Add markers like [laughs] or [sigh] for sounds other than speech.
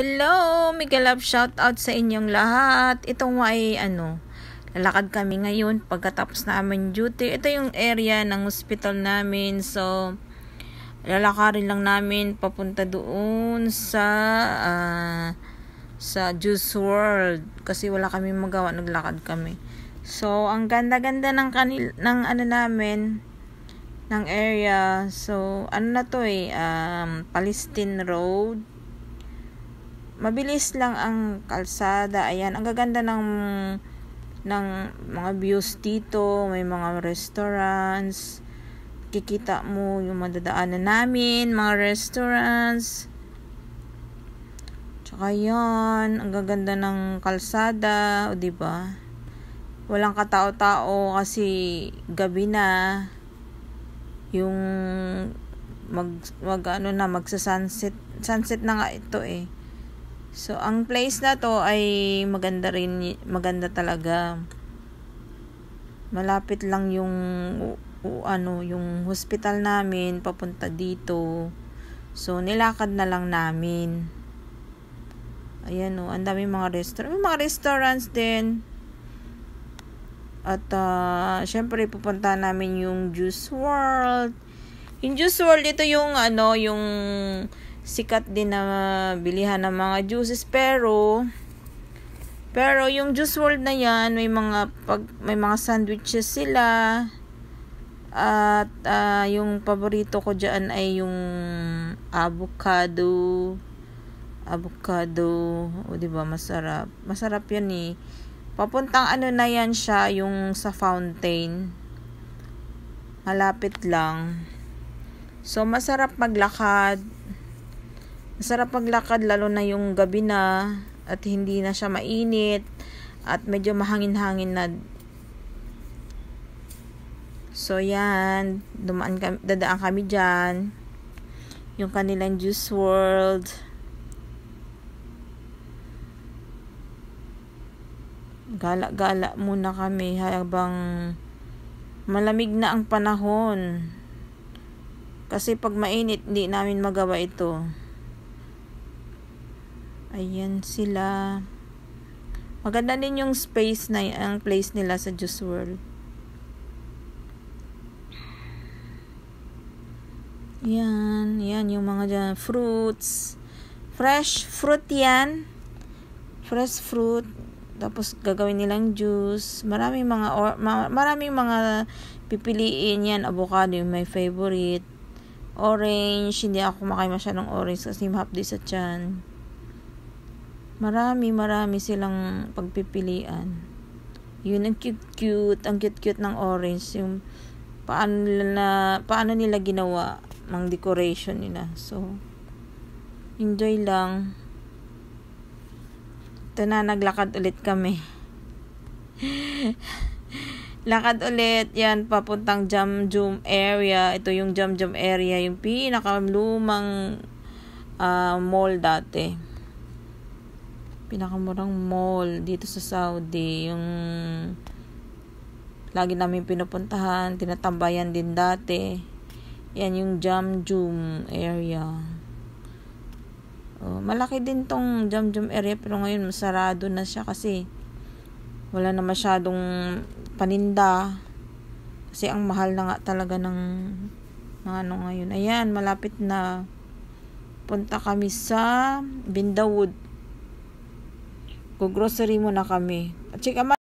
Hello, Migalab, shout out sa inyong lahat. Ito nga ay ano, lalakad kami ngayon pagkatapos namin duty. Ito yung area ng hospital namin. So, lalakarin lang namin papunta doon sa uh, sa Juice World kasi wala kami magawa, naglakad kami. So, ang ganda-ganda ng kanil ng ano namin ng area. So, ano na to eh, um, Palestine Road mabilis lang ang kalsada. Ayan, ang gaganda ng ng mga views dito, may mga restaurants. Kikita mo yung madadaanan namin, mga restaurants. Tsaka yan, ang gaganda ng kalsada, o ba? Diba? Walang katao-tao kasi gabi na yung mag, mag ano na magsa sunset sunset na nga ito eh So, ang place na to ay maganda rin, maganda talaga. Malapit lang yung o, ano, yung hospital namin papunta dito. So, nilakad na lang namin. Ayan o, oh, ang dami mga restaurant. May mga restaurants din. At, uh, syempre, pupunta namin yung Juice World. Yung Juice World, ito yung, ano, yung sikat din na bilihan ng mga juices pero pero yung Juice World na yan, may mga pag may mga sandwiches sila. At uh, yung paborito ko diyan ay yung avocado. Avocado, o di ba masarap. Masarap 'yan eh. Papuntang ano na yan siya, yung sa fountain. Malapit lang. So masarap maglakad. Masarap maglakad lalo na yung gabi na at hindi na siya mainit at medyo mahangin-hangin na. So yan, dumaan kami, dadaan kami diyan. Yung kanilang Juice World. Gala-gala muna kami habang malamig na ang panahon. Kasi pag mainit, hindi namin magawa ito. Ayan sila. Maganda din yung space na ang place nila sa Juice World. Yan, yan yung mga dyan. Fruits. Fresh fruit yan. Fresh fruit. Tapos gagawin nilang juice. Maraming mga or, ma, maraming mga pipiliin yan. Avocado yung my favorite. Orange. Hindi ako kumakain masyadong orange kasi mahapdi sa chan. Marami, marami silang pagpipilian. Yun, ang cute-cute. Ang cute-cute ng orange. Yung paano, na, paano nila ginawa ng decoration nila. So, enjoy lang. Ito na, naglakad ulit kami. [laughs] lakad ulit yan papuntang Jam Jum area ito yung Jam Jum area yung pinakalumang uh, ah, mall dati pinakamurang mall dito sa Saudi. Yung lagi namin pinupuntahan, tinatambayan din dati. Yan yung Jamjum area. Oh, malaki din tong Jamjum area pero ngayon masarado na siya kasi wala na masyadong paninda. Kasi ang mahal na nga talaga ng mga ano ngayon. Ayan, malapit na punta kami sa Bindawood Nag-grocery muna kami. At saka